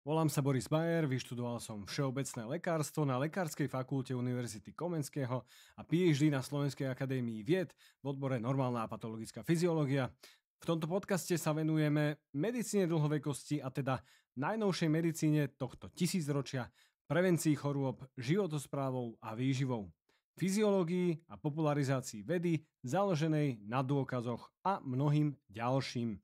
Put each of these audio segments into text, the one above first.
Volám sa Boris Bajer, vyštudoval som všeobecné lekárstvo na Lekárskej fakulte Univerzity Komenského a PhD na Slovenskej akadémii vied v odbore normálna a patologická fyziológia. V tomto podcaste sa venujeme medicíne dlhovekosti a teda najnovšej medicíne tohto tisícročia, prevencii chorôb, životosprávou a výživou, fyziológii a popularizácii vedy založenej na dôkazoch a mnohým ďalším.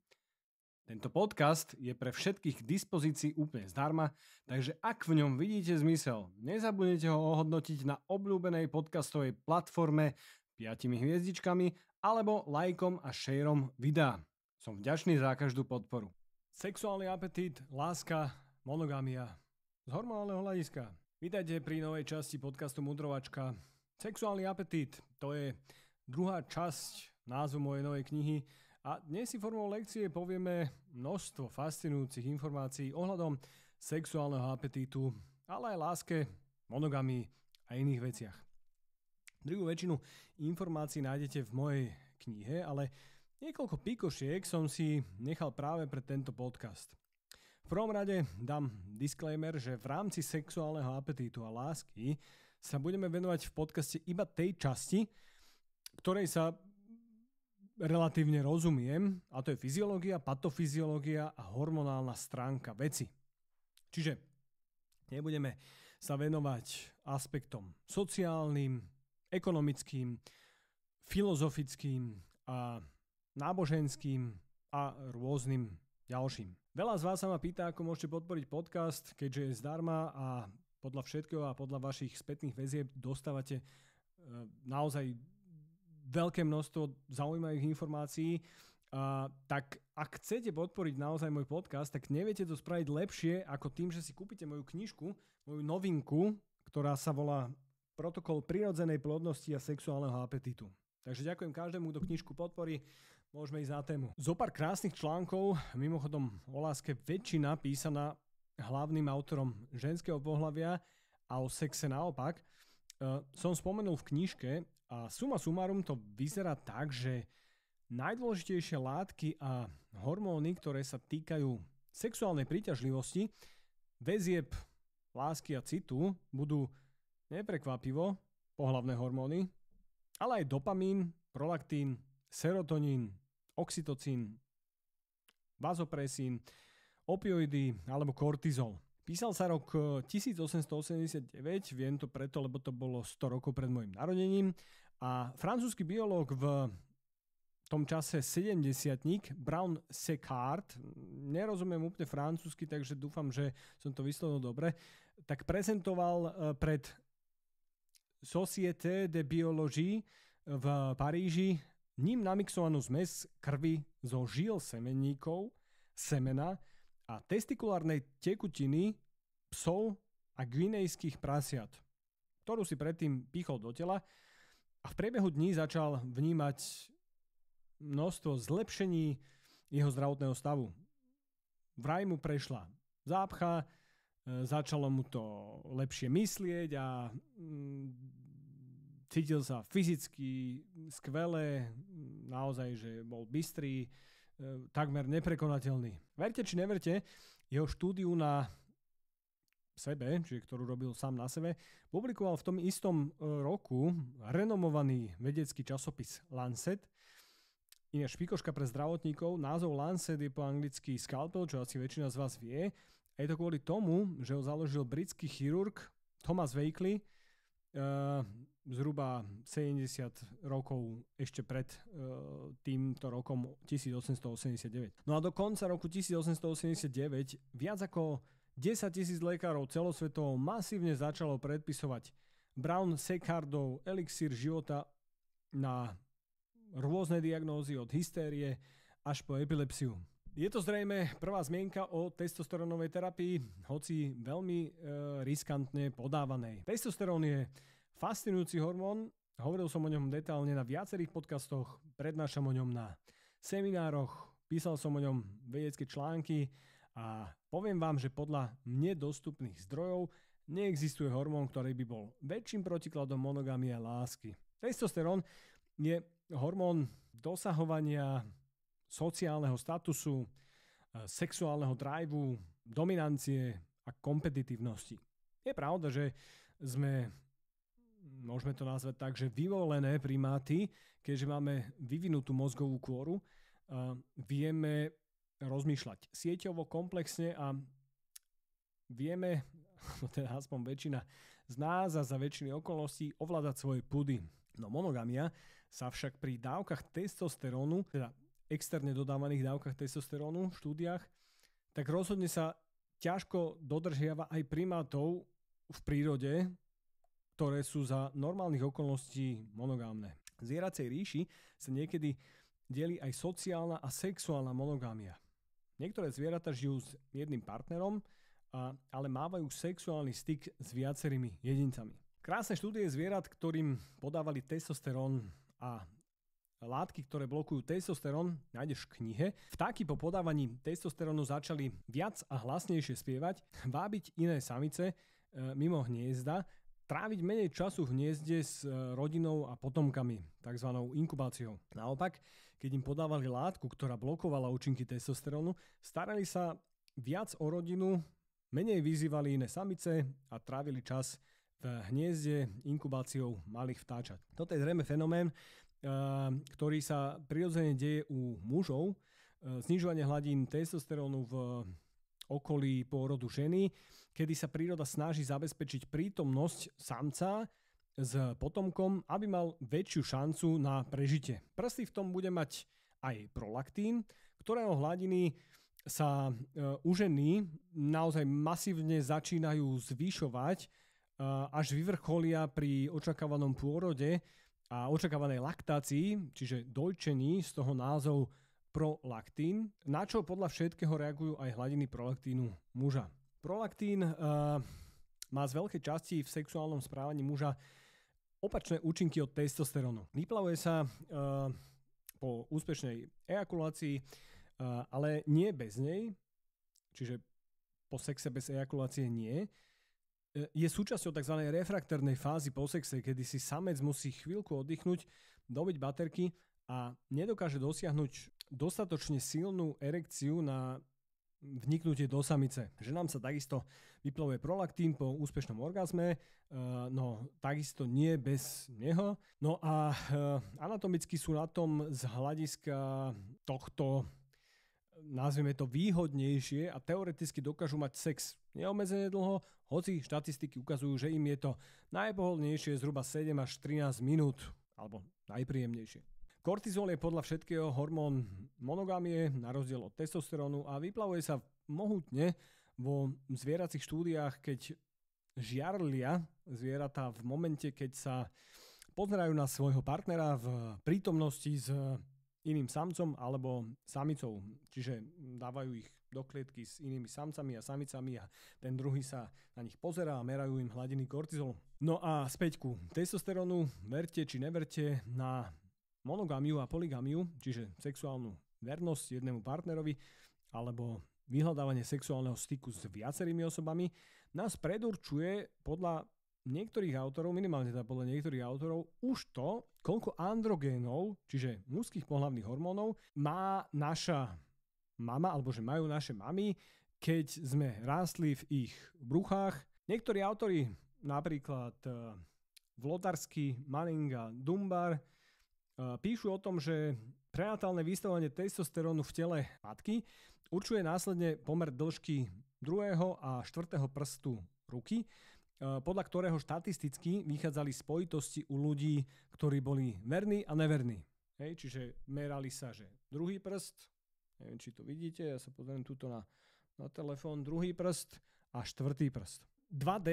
Tento podcast je pre všetkých k dispozícii úplne zdarma, takže ak v ňom vidíte zmysel, nezabudnite ho ohodnotiť na obľúbenej podcastovej platforme 5 hviezdičkami alebo lajkom a šejrom videa. Som vďačný za každú podporu. Sexuálny apetít, láska, monogamia. Z hormonálneho hľadiska. Vítajte pri novej časti podcastu Mudrovačka. Sexuálny apetít, to je druhá časť názvu mojej novej knihy, a dnes si formou lekcie povieme množstvo fascinujúcich informácií ohľadom sexuálneho apetítu, ale aj láske, monogamy a iných veciach. Druhú väčšinu informácií nájdete v mojej knihe, ale niekoľko pikošiek som si nechal práve pre tento podcast. V prvom rade dám disclaimer, že v rámci sexuálneho apetítu a lásky sa budeme venovať v podcaste iba tej časti, ktorej sa relatívne rozumiem, a to je fyziológia, patofyziológia a hormonálna stránka veci. Čiže nebudeme sa venovať aspektom sociálnym, ekonomickým, filozofickým a náboženským a rôznym ďalším. Veľa z vás sa ma pýta, ako môžete podporiť podcast, keďže je zdarma a podľa všetkého a podľa vašich spätných väzieb dostávate e, naozaj veľké množstvo zaujímavých informácií. Uh, tak ak chcete podporiť naozaj môj podcast, tak neviete to spraviť lepšie ako tým, že si kúpite moju knižku, moju novinku, ktorá sa volá Protokol prirodzenej plodnosti a sexuálneho apetitu. Takže ďakujem každému, kto knižku podporí. Môžeme ísť na tému. pár krásnych článkov, mimochodom o láske väčšina písaná hlavným autorom ženského pohľavia a o sexe naopak. Eh, som spomenul v knižke a suma sumárum to vyzerá tak, že najdôležitejšie látky a hormóny, ktoré sa týkajú sexuálnej príťažlivosti, väzieb lásky a citu budú neprekvapivo pohlavné hormóny, ale aj dopamín, prolaktín, serotonín, oxytocín, vazopresín, opioidy alebo kortizol. Písal sa rok 1889, e, viem to preto, lebo to bolo 100 rokov pred mojim narodením. A francúzsky biológ v tom čase 70 Brown Secard, nerozumiem úplne francúzsky, takže dúfam, že som to vyslovil dobre, tak prezentoval e, pred Société de biologie e, v Paríži ním namixovanú zmes krvi zo žil semenníkov, semena, a testikulárnej tekutiny psov a gvinejských prasiat, ktorú si predtým pichol do tela a v priebehu dní začal vnímať množstvo zlepšení jeho zdravotného stavu. Vraj mu prešla zápcha, e, začalo mu to lepšie myslieť a mm, cítil sa fyzicky skvelé, naozaj, že bol bystrý, E, takmer neprekonateľný. Verte či neverte, jeho štúdiu na sebe, čiže ktorú robil sám na sebe, publikoval v tom istom e, roku renomovaný vedecký časopis Lancet. Ináč špikoška pre zdravotníkov, názov Lancet je po anglicky skalpel, čo asi väčšina z vás vie. A je to kvôli tomu, že ho založil britský chirurg Thomas Wakely, Eh, zhruba 70 rokov ešte pred eh, týmto rokom 1889. No a do konca roku 1889 viac ako 10 tisíc lekárov celosvetovo masívne začalo predpisovať Brown Secardov elixír života na rôzne diagnózy od hystérie až po epilepsiu. Je to zrejme prvá zmienka o testosterónovej terapii, hoci veľmi e, riskantne podávanej. Testosterón je fascinujúci hormón, hovoril som o ňom detálne na viacerých podcastoch, prednášam o ňom na seminároch, písal som o ňom vedecké články a poviem vám, že podľa mne dostupných zdrojov neexistuje hormón, ktorý by bol väčším protikladom monogamie a lásky. Testosterón je hormón dosahovania sociálneho statusu, e, sexuálneho driveu, dominancie a kompetitívnosti. Je pravda, že sme, môžeme to nazvať tak, že vyvolené primáty, keďže máme vyvinutú mozgovú kôru, e, vieme rozmýšľať sieťovo, komplexne a vieme, no teda aspoň väčšina z nás a za väčšiny okolností ovládať svoje pudy. No monogamia sa však pri dávkach testosterónu, teda externe dodávaných dávkach testosterónu v štúdiách, tak rozhodne sa ťažko dodržiava aj primátov v prírode, ktoré sú za normálnych okolností monogámne. V zvieracej ríši sa niekedy delí aj sociálna a sexuálna monogámia. Niektoré zvieratá žijú s jedným partnerom, a, ale mávajú sexuálny styk s viacerými jedincami. Krásne štúdie zvierat, ktorým podávali testosterón a látky, ktoré blokujú testosterón, nájdeš v knihe. Vtáky po podávaní testosterónu začali viac a hlasnejšie spievať, vábiť iné samice e, mimo hniezda, tráviť menej času v hniezde s e, rodinou a potomkami, tzv. inkubáciou. Naopak, keď im podávali látku, ktorá blokovala účinky testosterónu, starali sa viac o rodinu, menej vyzývali iné samice a trávili čas v hniezde inkubáciou malých vtáčat. Toto je zrejme fenomén, Ehm, ktorý sa prirodzene deje u mužov, ehm, znižovanie hladín testosterónu v okolí pôrodu ženy, kedy sa príroda snaží zabezpečiť prítomnosť samca s potomkom, aby mal väčšiu šancu na prežitie. Prsty v tom bude mať aj prolaktín, ktorého hladiny sa e, u ženy naozaj masívne začínajú zvyšovať, e, až vyvrcholia pri očakávanom pôrode a očakávanej laktácii, čiže dojčení z toho názov prolaktín, na čo podľa všetkého reagujú aj hladiny prolaktínu muža. Prolaktín uh, má z veľkej časti v sexuálnom správaní muža opačné účinky od testosterónu. Vyplavuje sa uh, po úspešnej ejakulácii, uh, ale nie bez nej, čiže po sexe bez ejakulácie nie, je súčasťou tzv. refraktérnej fázy po sexe, kedy si samec musí chvíľku oddychnúť, dobiť baterky a nedokáže dosiahnuť dostatočne silnú erekciu na vniknutie do samice. Ženám sa takisto vyplavuje prolaktín po úspešnom orgazme, e, no takisto nie bez neho. No a e, anatomicky sú na tom z hľadiska tohto nazvime to výhodnejšie a teoreticky dokážu mať sex neomedzene dlho, hoci štatistiky ukazujú, že im je to najpohodlnejšie zhruba 7 až 13 minút, alebo najpríjemnejšie. Kortizol je podľa všetkého hormón monogamie na rozdiel od testosterónu a vyplavuje sa mohutne vo zvieracích štúdiách, keď žiarlia zvieratá v momente, keď sa pozerajú na svojho partnera v prítomnosti s iným samcom alebo samicou. Čiže dávajú ich do klietky s inými samcami a samicami a ten druhý sa na nich pozerá a merajú im hladiny kortizolu. No a späť ku testosterónu, verte či neverte na monogamiu a poligamiu, čiže sexuálnu vernosť jednému partnerovi alebo vyhľadávanie sexuálneho styku s viacerými osobami, nás predurčuje podľa niektorých autorov, minimálne teda podľa niektorých autorov, už to, koľko androgénov, čiže mužských pohľavných hormónov, má naša mama, alebo že majú naše mamy, keď sme rástli v ich bruchách. Niektorí autori, napríklad e, Vlodarsky, a Dumbar, e, píšu o tom, že prenatálne vystavovanie testosterónu v tele matky určuje následne pomer dĺžky druhého a štvrtého prstu ruky E, podľa ktorého štatisticky vychádzali spojitosti u ľudí, ktorí boli verní a neverní. Hej, čiže merali sa, že druhý prst, neviem, či to vidíte, ja sa pozriem tuto na, na telefón, druhý prst a štvrtý prst. 2D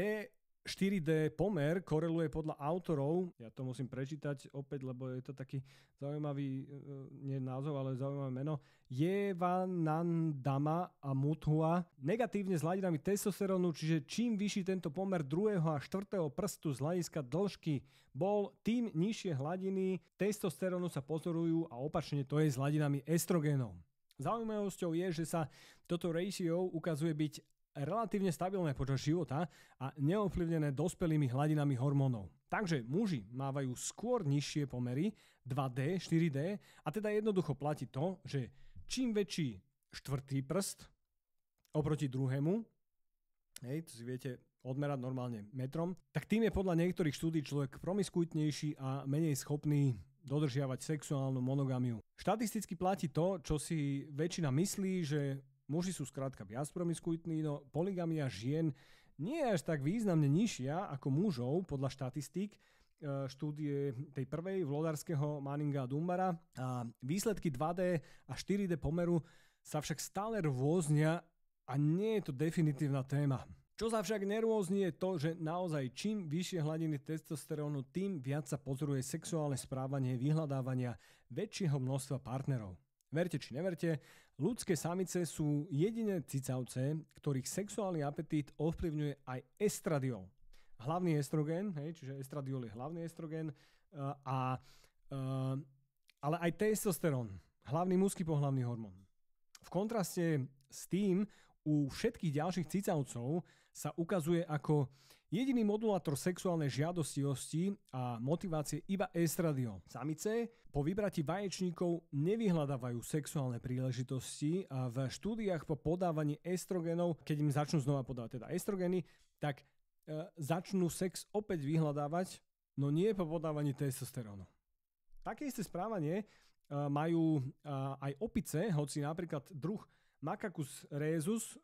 4D pomer koreluje podľa autorov, ja to musím prečítať opäť, lebo je to taký zaujímavý, e, e, nie názov, ale zaujímavé meno, Jevanandama a Mutua, negatívne s hladinami testosterónu, čiže čím vyšší tento pomer druhého a štvrtého prstu z hľadiska dĺžky bol, tým nižšie hladiny testosterónu sa pozorujú a opačne to je s hladinami estrogénov. Zaujímavosťou je, že sa toto ratio ukazuje byť relatívne stabilné počas života a neovplyvnené dospelými hladinami hormónov. Takže muži mávajú skôr nižšie pomery 2D, 4D a teda jednoducho platí to, že čím väčší štvrtý prst oproti druhému, hej, to si viete odmerať normálne metrom, tak tým je podľa niektorých štúdí človek promiskuitnejší a menej schopný dodržiavať sexuálnu monogamiu. Štatisticky platí to, čo si väčšina myslí, že Muži sú skrátka viac promiskuitní, no poligamia žien nie je až tak významne nižšia ako mužov podľa štatistík, e, štúdie tej prvej vlodárskeho Manninga a Dumbara a výsledky 2D a 4D pomeru sa však stále rôznia a nie je to definitívna téma. Čo sa však nerôzni je to, že naozaj čím vyššie hladiny testosterónu, tým viac sa pozoruje sexuálne správanie vyhľadávania väčšieho množstva partnerov. Verte či neverte, Ľudské samice sú jediné cicavce, ktorých sexuálny apetít ovplyvňuje aj estradiol. Hlavný estrogén, hej, čiže estradiol je hlavný estrogén, eh, a, a, eh, ale aj testosterón, hlavný mužský pohlavný hormón. V kontraste s tým u všetkých ďalších cicavcov sa ukazuje ako Jediný modulátor sexuálnej žiadostivosti a motivácie iba estradiol. Samice po vybrati vaječníkov nevyhľadávajú sexuálne príležitosti a v štúdiách po podávaní estrogenov, keď im začnú znova podávať teda estrogeny, tak e, začnú sex opäť vyhľadávať, no nie po podávaní testosterónu. Také isté správanie e, majú e, aj opice, hoci napríklad druh Makakus Rezus e, eh,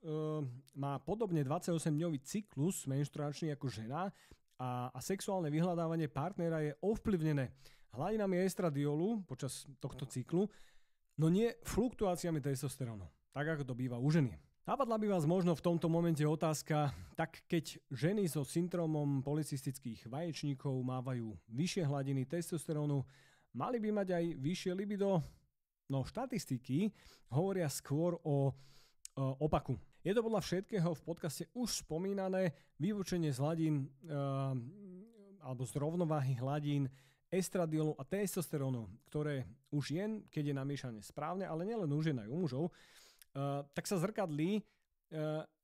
má podobne 28-dňový cyklus menštruačný ako žena a, a sexuálne vyhľadávanie partnera je ovplyvnené hladinami estradiolu počas tohto cyklu, no nie fluktuáciami testosterónu, tak ako to býva u ženy. Napadla by vás možno v tomto momente otázka, tak keď ženy so syndromom policistických vaječníkov mávajú vyššie hladiny testosterónu, mali by mať aj vyššie libido? No štatistiky hovoria skôr o, e, opaku. Je to podľa všetkého v podcaste už spomínané vyučenie z hladín e, alebo z rovnováhy hladín estradiolu a testosterónu, ktoré už jen, keď je namiešané správne, ale nielen u žien aj u mužov, e, tak sa zrkadlí e,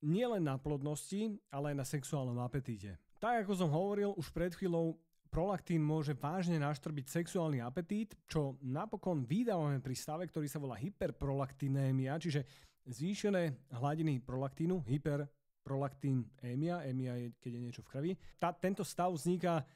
nielen na plodnosti, ale aj na sexuálnom apetíte. Tak ako som hovoril už pred chvíľou, Prolaktín môže vážne naštrbiť sexuálny apetít, čo napokon vydávame pri stave, ktorý sa volá hyperprolaktinémia, čiže zvýšené hladiny prolaktínu, hyperprolaktinémia, émia je, keď je niečo v krvi. Tá, tento stav vzniká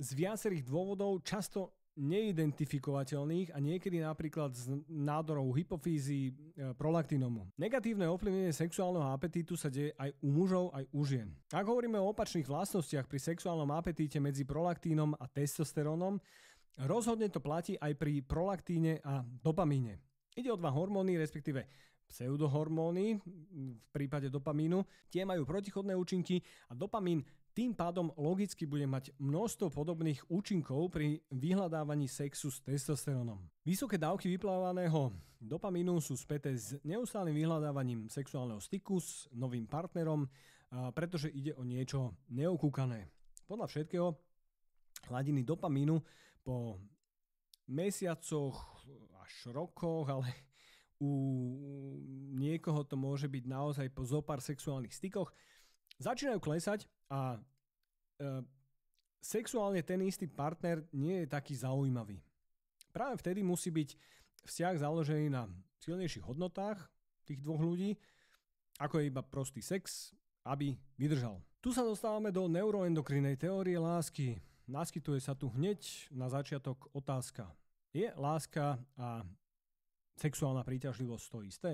z viacerých dôvodov, často neidentifikovateľných a niekedy napríklad s nádorou hypofízy e, prolaktinomu. Negatívne ovplyvnenie sexuálneho apetítu sa deje aj u mužov, aj u žien. Ak hovoríme o opačných vlastnostiach pri sexuálnom apetíte medzi prolaktínom a testosterónom, rozhodne to platí aj pri prolaktíne a dopamíne. Ide o dva hormóny, respektíve pseudohormóny v prípade dopamínu. Tie majú protichodné účinky a dopamín tým pádom logicky bude mať množstvo podobných účinkov pri vyhľadávaní sexu s testosterónom. Vysoké dávky vyplávaného dopamínu sú späté s neustálým vyhľadávaním sexuálneho styku s novým partnerom, pretože ide o niečo neokúkané. Podľa všetkého hladiny dopamínu po mesiacoch až rokoch, ale u niekoho to môže byť naozaj po zopár sexuálnych stykoch, Začínajú klesať a e, sexuálne ten istý partner nie je taký zaujímavý. Práve vtedy musí byť vzťah založený na silnejších hodnotách tých dvoch ľudí, ako je iba prostý sex, aby vydržal. Tu sa dostávame do neuroendokrinej teórie lásky. Naskytuje sa tu hneď na začiatok otázka. Je láska a sexuálna príťažlivosť to isté?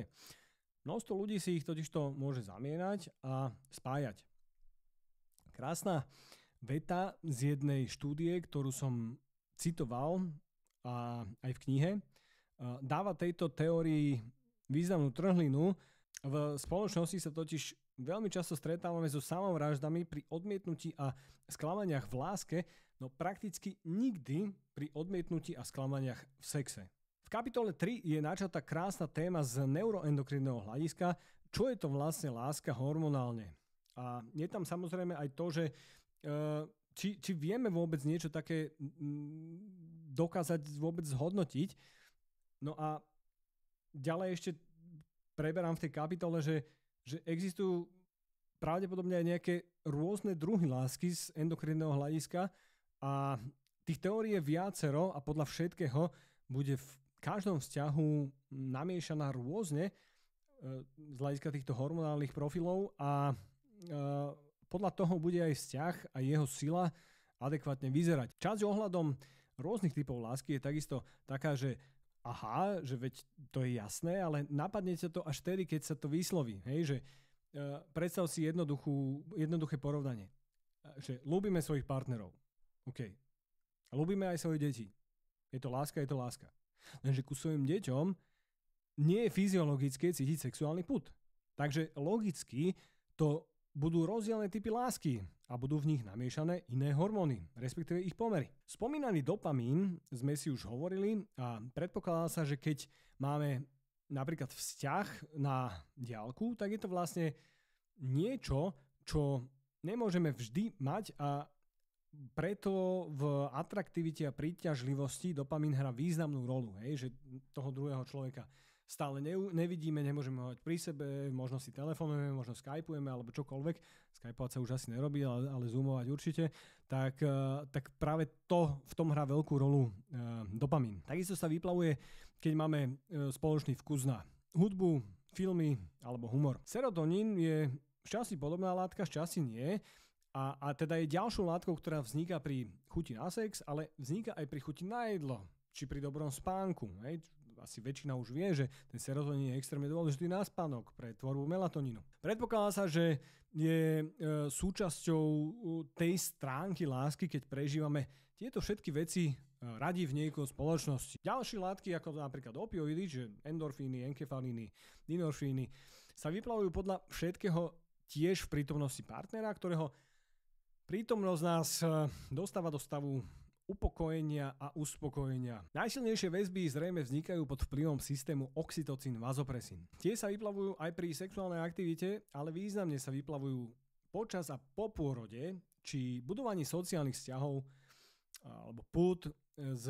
Množstvo ľudí si ich totižto môže zamienať a spájať. Krásna veta z jednej štúdie, ktorú som citoval a aj v knihe, e, dáva tejto teórii významnú trhlinu. V spoločnosti sa totiž veľmi často stretávame so samovraždami pri odmietnutí a sklamaniach v láske, no prakticky nikdy pri odmietnutí a sklamaniach v sexe kapitole 3 je načatá krásna téma z neuroendokrinného hľadiska, čo je to vlastne láska hormonálne. A je tam samozrejme aj to, že e, či, či vieme vôbec niečo také dokázať vôbec zhodnotiť. No a ďalej ešte preberám v tej kapitole, že, že existujú pravdepodobne aj nejaké rôzne druhy lásky z endokrinného hľadiska a tých teórií je viacero a podľa všetkého bude v každom vzťahu namiešaná rôzne e, z hľadiska týchto hormonálnych profilov a e, podľa toho bude aj vzťah a jeho sila adekvátne vyzerať. Časť ohľadom rôznych typov lásky je takisto taká, že aha, že veď to je jasné, ale napadne sa to až tedy, keď sa to vysloví. Hej, že e, predstav si jednoduché porovnanie. Že ľúbime svojich partnerov. OK. A ľúbime aj svoje deti. Je to láska, je to láska. Lenže ku svojim deťom nie je fyziologické cítiť sexuálny put. Takže logicky to budú rozdielne typy lásky a budú v nich namiešané iné hormóny, respektíve ich pomery. Spomínaný dopamín sme si už hovorili a predpokladá sa, že keď máme napríklad vzťah na diálku, tak je to vlastne niečo, čo nemôžeme vždy mať a preto v atraktivite a príťažlivosti dopamín hrá významnú rolu, hej, že toho druhého človeka stále ne, nevidíme, nemôžeme ho mať pri sebe, možno si telefonujeme, možno skypujeme alebo čokoľvek, skypovať sa už asi nerobí, ale, ale zoomovať určite, tak, eh, tak práve to v tom hrá veľkú rolu eh, dopamín. Takisto sa vyplavuje, keď máme eh, spoločný vkus na hudbu, filmy alebo humor. Serotonín je Šťastí podobná látka, šťastí nie, a, a teda je ďalšou látkou, ktorá vzniká pri chuti na sex, ale vzniká aj pri chuti na jedlo, či pri dobrom spánku. Hej? Asi väčšina už vie, že ten serotonín je extrémne dôležitý na spánok pre tvorbu melatonínu. Predpokladá sa, že je e, súčasťou e, tej stránky lásky, keď prežívame tieto všetky veci e, radí v niekoho spoločnosti. Ďalšie látky, ako napríklad opioidy, že endorfíny, enkefalíny, dinorfíny, sa vyplavujú podľa všetkého tiež v prítomnosti partnera, ktorého Prítomnosť nás e, dostáva do stavu upokojenia a uspokojenia. Najsilnejšie väzby zrejme vznikajú pod vplyvom systému oxytocín vazopresín. Tie sa vyplavujú aj pri sexuálnej aktivite, ale významne sa vyplavujú počas a po pôrode či budovaní sociálnych vzťahov e, alebo pút e, s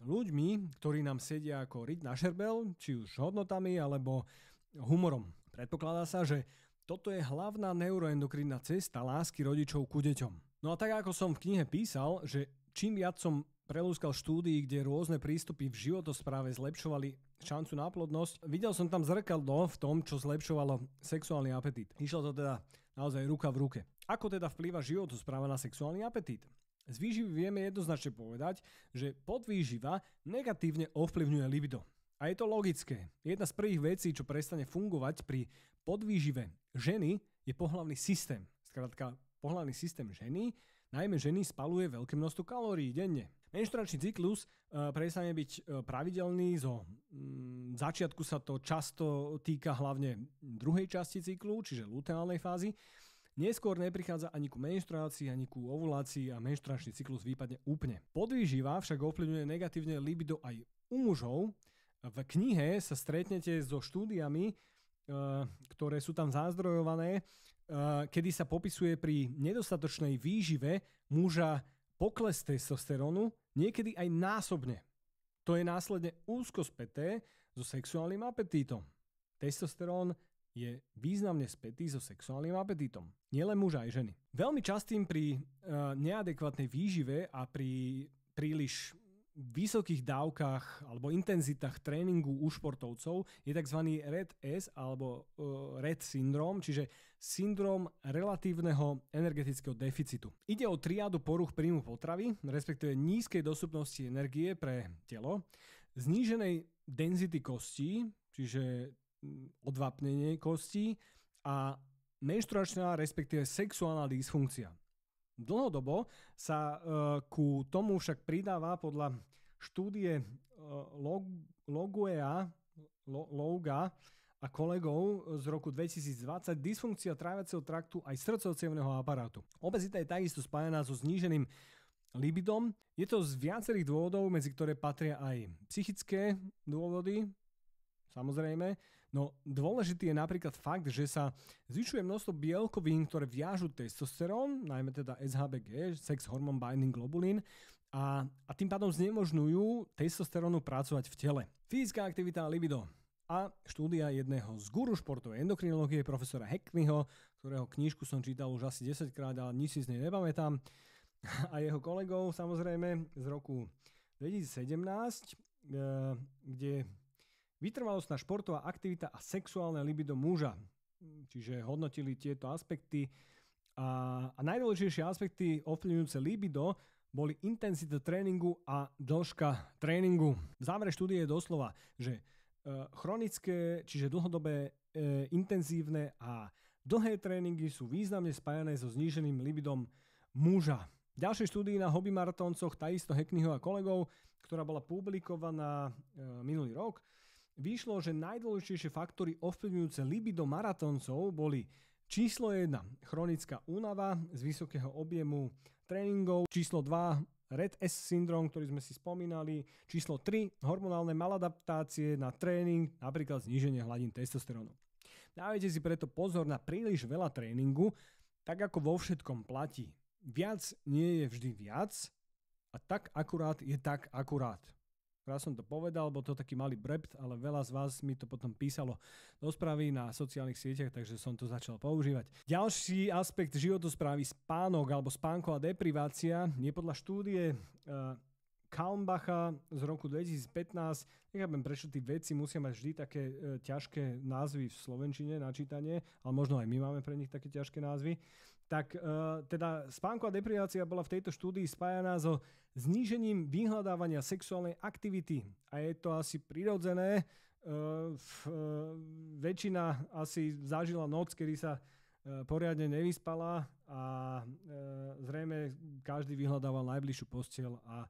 ľuďmi, ktorí nám sedia ako ryť na šerbel, či už hodnotami alebo humorom. Predpokladá sa, že toto je hlavná neuroendokrinná cesta lásky rodičov ku deťom. No a tak ako som v knihe písal, že čím viac som prelúskal štúdii, kde rôzne prístupy v životospráve zlepšovali šancu na plodnosť. Videl som tam zrkadlo v tom, čo zlepšovalo sexuálny apetít. Išlo to teda naozaj ruka v ruke. Ako teda vplýva životospráva na sexuálny apetít? Z výživy vieme jednoznačne povedať, že podvýživa negatívne ovplyvňuje libido. A je to logické. Jedna z prvých vecí, čo prestane fungovať pri podvýžive ženy, je pohlavný systém. Skrátka, pohľadný systém ženy, najmä ženy spaluje veľké množstvo kalórií denne. Menštruačný cyklus e, prestane byť e, pravidelný, zo mm, začiatku sa to často týka hlavne druhej časti cyklu, čiže luteálnej fázy. Neskôr neprichádza ani ku menštruácii, ani ku ovulácii a menštruačný cyklus vypadne úplne. Podvýživa však ovplyvňuje negatívne libido aj u mužov. V knihe sa stretnete so štúdiami, e, ktoré sú tam zázdrojované Eh, kedy sa popisuje pri nedostatočnej výžive muža pokles testosterónu, niekedy aj násobne. To je následne úzko späté so sexuálnym apetítom. Testosterón je významne spätý so sexuálnym apetítom. Nielen muža aj ženy. Veľmi častým pri eh, neadekvátnej výžive a pri príliš vysokých dávkach alebo intenzitách tréningu u športovcov je tzv. RED S alebo uh, RED syndrom, čiže syndrom relatívneho energetického deficitu. Ide o triádu poruch príjmu potravy, respektíve nízkej dostupnosti energie pre telo, zníženej denzity kostí, čiže odvapnenie kostí a menštruačná respektíve sexuálna dysfunkcia. Dlhodobo sa e, ku tomu však pridáva podľa štúdie e, Log- Loguea, Loga a kolegov z roku 2020 dysfunkcia tráviaceho traktu aj srdcovcievného aparátu. Obezita je takisto spájaná so zníženým libidom. Je to z viacerých dôvodov, medzi ktoré patria aj psychické dôvody, samozrejme. No dôležitý je napríklad fakt, že sa zvyšuje množstvo bielkovín, ktoré viažu testosterón, najmä teda SHBG, sex hormon binding globulin, a, a tým pádom znemožňujú testosterónu pracovať v tele. Fyzická aktivita a libido. A štúdia jedného z guru športovej endokrinológie, profesora Heckneyho, ktorého knižku som čítal už asi 10 krát ale nič si z nej nepamätám, a jeho kolegov samozrejme z roku 2017, e, kde Vytrvalostná športová aktivita a sexuálne libido muža. Čiže hodnotili tieto aspekty. A, a najdôležitejšie aspekty ovplyvňujúce libido boli intenzita tréningu a dĺžka tréningu. V závere štúdie je doslova, že e, chronické, čiže dlhodobé, e, intenzívne a dlhé tréningy sú významne spájané so zníženým libidom muža. Ďalšie štúdie na hobby maratóncoch tajisto Hackneyho a kolegov, ktorá bola publikovaná e, minulý rok, vyšlo, že najdôležitejšie faktory ovplyvňujúce libido maratóncov boli číslo 1 chronická únava z vysokého objemu tréningov, číslo 2 Red S syndrom, ktorý sme si spomínali. Číslo 3. Hormonálne maladaptácie na tréning, napríklad zníženie hladín testosterónu. Dávajte si preto pozor na príliš veľa tréningu, tak ako vo všetkom platí. Viac nie je vždy viac a tak akurát je tak akurát. Raz som to povedal, bol to taký malý brept, ale veľa z vás mi to potom písalo do správy na sociálnych sieťach, takže som to začal používať. Ďalší aspekt životosprávy spánok alebo spánková deprivácia je podľa štúdie uh, Kalmbacha z roku 2015. Nechápem, prečo tí veci musia mať vždy také uh, ťažké názvy v Slovenčine na čítanie, ale možno aj my máme pre nich také ťažké názvy tak uh, teda spánková deprivácia bola v tejto štúdii spájaná so znížením vyhľadávania sexuálnej aktivity. A je to asi prirodzené. Uh, uh, väčšina asi zažila noc, kedy sa poriadne nevyspala a zrejme každý vyhľadával najbližšiu postiel a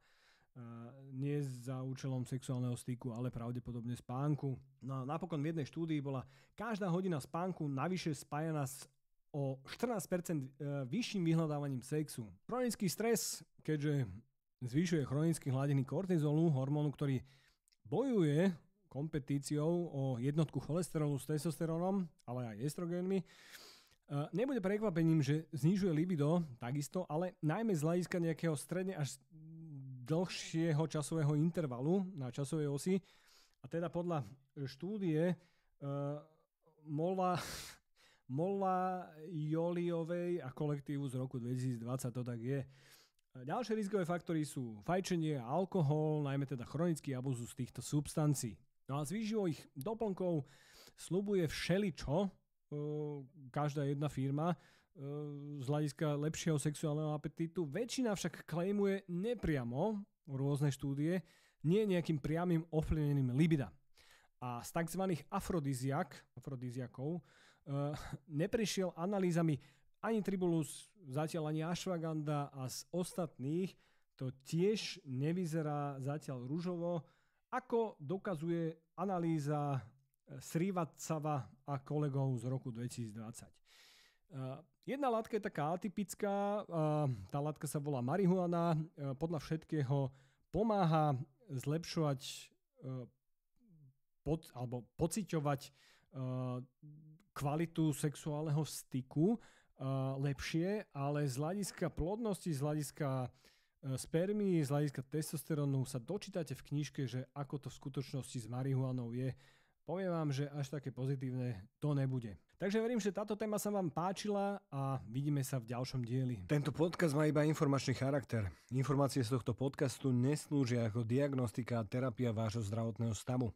nie za účelom sexuálneho styku, ale pravdepodobne spánku. No a napokon v jednej štúdii bola každá hodina spánku navyše spájana s o 14% e, vyšším vyhľadávaním sexu. Chronický stres, keďže zvyšuje chronický hladiny kortizolu, hormónu, ktorý bojuje kompetíciou o jednotku cholesterolu s testosterónom, ale aj estrogénmi, e, nebude prekvapením, že znižuje libido takisto, ale najmä z hľadiska nejakého stredne až dlhšieho časového intervalu na časovej osi. A teda podľa štúdie uh, Molla Joliovej a kolektívu z roku 2020 to tak je. Ďalšie rizikové faktory sú fajčenie a alkohol, najmä teda chronický z týchto substancií. No a z výživových doplnkov slubuje všeličo, e, každá jedna firma e, z hľadiska lepšieho sexuálneho apetitu. Väčšina však klejmuje nepriamo rôzne štúdie, nie nejakým priamým ovplyvnením libida. A z tzv. afrodiziak, afrodiziakov Eh, neprešiel analýzami ani Tribulus, zatiaľ ani Ashwagandha a z ostatných to tiež nevyzerá zatiaľ ružovo, ako dokazuje analýza eh, Srivatsava a kolegov z roku 2020. Eh, jedna látka je taká atypická, tá látka sa volá marihuana, podľa všetkého pomáha zlepšovať pod, alebo pociťovať kvalitu sexuálneho styku eh, lepšie, ale z hľadiska plodnosti, z hľadiska eh, spermí, z hľadiska testosterónu sa dočítate v knižke, že ako to v skutočnosti s marihuanou je. Poviem vám, že až také pozitívne to nebude. Takže verím, že táto téma sa vám páčila a vidíme sa v ďalšom dieli. Tento podcast má iba informačný charakter. Informácie z tohto podcastu neslúžia ako diagnostika a terapia vášho zdravotného stavu.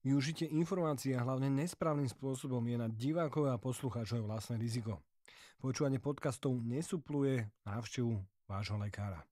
Využitie informácií a hlavne nesprávnym spôsobom je na divákov a poslucháčov vlastné riziko. Počúvanie podcastov nesupluje návštevu vášho lekára.